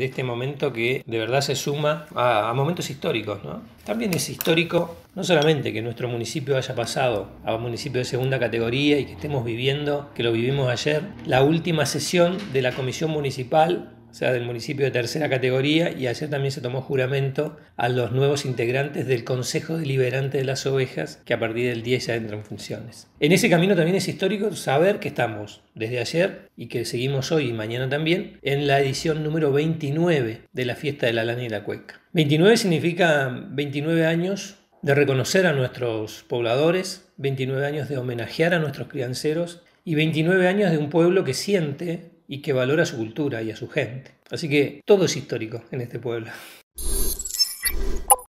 de este momento que de verdad se suma a, momentos históricos. ¿no? También es histórico no solamente que nuestro municipio haya pasado a un municipio de segunda categoría y que estemos viviendo, que lo vivimos ayer, la última sesión de la Comisión Municipal o sea, del municipio de tercera categoría, y ayer también se tomó juramento a los nuevos integrantes del Consejo Deliberante de las Ovejas, que a partir del 10 ya entran en funciones. En ese camino también es histórico saber que estamos desde ayer y que seguimos hoy y mañana también en la edición número 29 de la fiesta de la lana y la cueca. 29 significa 29 años de reconocer a nuestros pobladores, 29 años de homenajear a nuestros crianceros y 29 años de un pueblo que siente y que valora su cultura y a su gente. Así que todo es histórico en este pueblo.